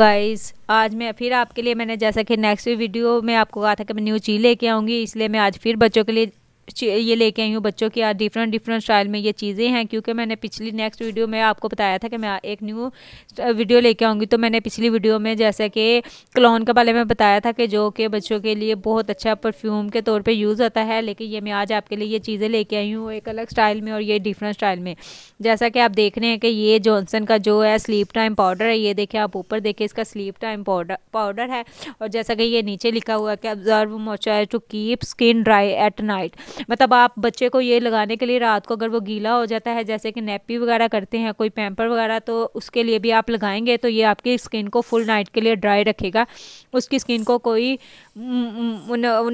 guys आज मैं फिर आपके लिए मैंने जैसा कि नेक्स्ट वीडियो में आपको कहा था कि मैं न्यू चीज़ लेके आऊँगी इसलिए मैं आज फिर बच्चों के लिए ये लेके आई हूँ बच्चों की आज डिफरेंट डिफरेंट स्टाइल में ये चीज़ें हैं क्योंकि मैंने पिछली नेक्स्ट वीडियो में आपको बताया था कि मैं एक न्यू वीडियो लेके आऊँगी तो मैंने पिछली वीडियो में जैसे कि क्लोन के बारे में बताया था कि जो कि बच्चों के लिए बहुत अच्छा परफ्यूम के तौर पर यूज़ होता है लेकिन ये मैं आज आपके लिए ये चीज़ें लेके आई हूँ एक अलग स्टाइल में और ये डिफरेंट स्टाइल में जैसा कि आप देख रहे हैं कि ये जॉनसन का जो है स्लीप टाइम पाउडर है ये देखें आप ऊपर देखें इसका स्लीप टाइम पाउडर पाउडर है और जैसा कि ये नीचे लिखा हुआ है कि observe moisturise to keep skin dry at night मतलब आप बच्चे को ये लगाने के लिए रात को अगर वो गीला हो जाता है जैसे कि नेपी वगैरह करते हैं कोई पैम्पर वगैरह तो उसके लिए भी आप लगाएंगे तो ये आपकी स्किन को फुल नाइट के लिए ड्राई रखेगा उसकी स्किन को कोई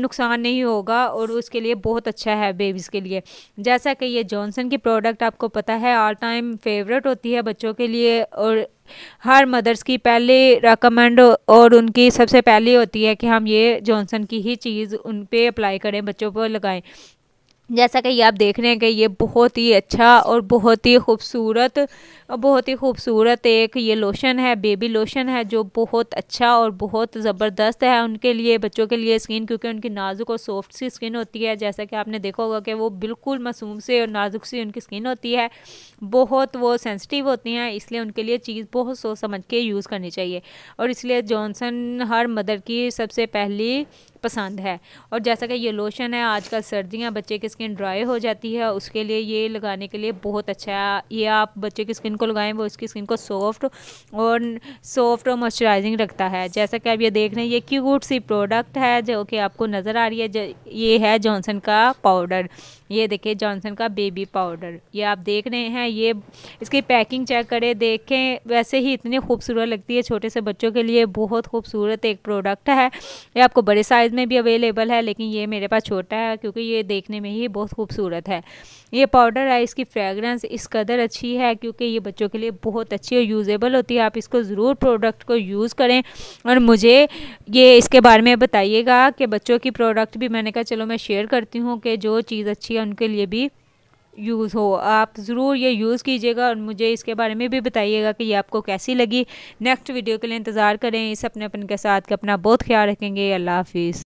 नुकसान नहीं होगा और उसके लिए बहुत अच्छा है बेबीज़ के लिए जैसा कि ये जॉनसन की प्रोडक्ट आपको पता है ऑल टाइम फेवरेट होती है बच्चों के लिए और हर मदर्स की पहले रिकमेंड और उनकी सबसे पहली होती है कि हम ये जॉनसन की ही चीज़ उन पर अप्लाई करें बच्चों पर लगाएं जैसा कि आप देख रहे हैं कि ये बहुत ही अच्छा और बहुत ही खूबसूरत बहुत ही खूबसूरत एक ये लोशन है बेबी लोशन है जो बहुत अच्छा और बहुत ज़बरदस्त है उनके लिए बच्चों के लिए स्किन क्योंकि उनकी नाजुक और सॉफ्ट सी स्किन होती है जैसा कि आपने देखा होगा कि वो बिल्कुल मासूम से और नाजुक सी उनकी स्किन होती है बहुत वो सेंसिटिव होती हैं इसलिए उनके लिए चीज़ बहुत सोच समझ के यूज़ करनी चाहिए और इसलिए जॉनसन हर मदर की सबसे पहली पसंद है और जैसा कि ये लोशन है आजकल सर्दियाँ बच्चे की स्किन ड्राई हो जाती है उसके लिए ये लगाने के लिए बहुत अच्छा है ये आप बच्चे की स्किन को लगाएं वो उसकी स्किन को सॉफ्ट और सॉफ्ट और मॉइस्चराइजिंग रखता है जैसा कि आप ये देख रहे हैं ये क्यूट सी प्रोडक्ट है जो कि आपको नज़र आ रही है ये है जॉनसन का पाउडर ये देखिए जॉनसन का बेबी पाउडर ये आप देख रहे हैं ये इसकी पैकिंग चेक करें देखें वैसे ही इतनी खूबसूरत लगती है छोटे से बच्चों के लिए बहुत खूबसूरत एक प्रोडक्ट है ये आपको बड़े साइज़ साइज़ में भी अवेलेबल है लेकिन ये मेरे पास छोटा है क्योंकि ये देखने में ही बहुत खूबसूरत है ये पाउडर है इसकी फ्रेगरेंस इस कदर अच्छी है क्योंकि ये बच्चों के लिए बहुत अच्छी और यूज़ेबल होती है आप इसको ज़रूर प्रोडक्ट को यूज़ करें और मुझे ये इसके बारे में बताइएगा कि बच्चों की प्रोडक्ट भी मैंने कहा चलो मैं शेयर करती हूँ कि जो चीज़ अच्छी है उनके लिए भी यूज़ हो आप ज़रूर ये यूज़ कीजिएगा और मुझे इसके बारे में भी बताइएगा कि ये आपको कैसी लगी नेक्स्ट वीडियो के लिए इंतज़ार करें इस अपने अपन के साथ के अपना बहुत ख्याल रखेंगे अल्लाह हाफिज़